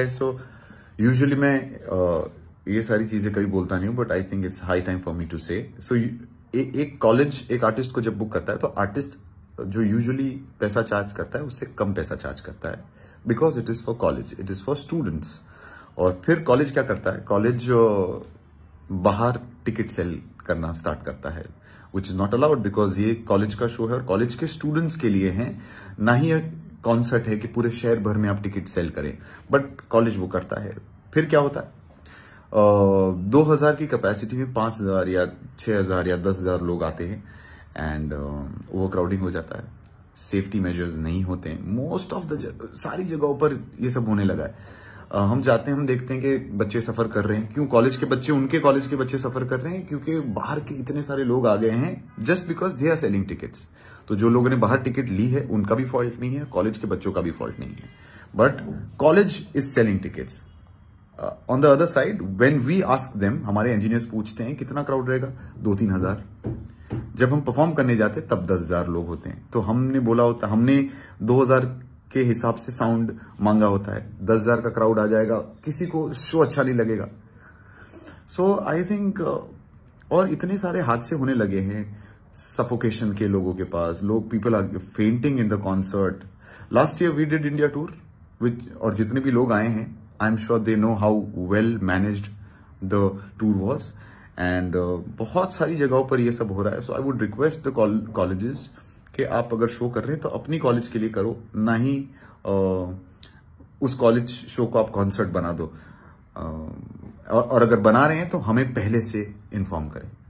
so usually मैं ये सारी चीजें कभी बोलता नहीं हूँ but I think it's high time for me to say so एक कॉलेज एक आर्टिस्ट को जब बुक करता है तो आर्टिस्ट जो यूजली पैसा चार्ज करता है उससे कम पैसा चार्ज करता है because it is for college it is for students और फिर कॉलेज क्या करता है कॉलेज बाहर टिकट सेल करना स्टार्ट करता है which is not allowed because ये कॉलेज का शो है और कॉलेज के स्टूडेंट्स के लिए है ना ही कॉन्सर्ट है कि पूरे शहर भर में आप टिकट सेल करें बट कॉलेज वो करता है फिर क्या होता है दो uh, हजार की कैपेसिटी में पांच हजार या छह हजार या दस हजार लोग आते हैं एंड ओवर क्राउडिंग हो जाता है सेफ्टी मेजर्स नहीं होते हैं मोस्ट ऑफ द सारी जगहों पर ये सब होने लगा है uh, हम जाते हैं हम देखते हैं कि बच्चे सफर कर रहे हैं क्यों कॉलेज के बच्चे उनके कॉलेज के बच्चे सफर कर रहे हैं क्योंकि बाहर के इतने सारे लोग आ गए हैं just because they are selling tickets तो जो लोगों ने बाहर टिकट ली है उनका भी फॉल्ट नहीं है कॉलेज के बच्चों का भी फॉल्ट नहीं है but college is selling tickets on the other side when we ask them हमारे इंजीनियर्स पूछते हैं कितना क्राउड रहेगा दो तीन हजार जब हम परफॉर्म करने जाते तब दस हजार लोग होते हैं तो हमने बोला होता हमने दो हजार के हिसाब से साउंड मांगा होता है दस हजार का क्राउड आ जाएगा किसी को शो अच्छा नहीं लगेगा सो आई थिंक और इतने सारे हादसे होने लगे हैं सफोकेशन के लोगों के पास लोग people are fainting in the concert last year we did India tour which और जितने भी लोग आए हैं I am sure they know how well manage the tour was and बहुत सारी जगहों पर यह सब हो रहा है so I would request the colleges कि आप अगर शो कर रहे हैं तो अपनी कॉलेज के लिए करो ना ही uh, उस कॉलेज शो को आप कॉन्सर्ट बना दो uh, और, और अगर बना रहे हैं तो हमें पहले से इन्फॉर्म करें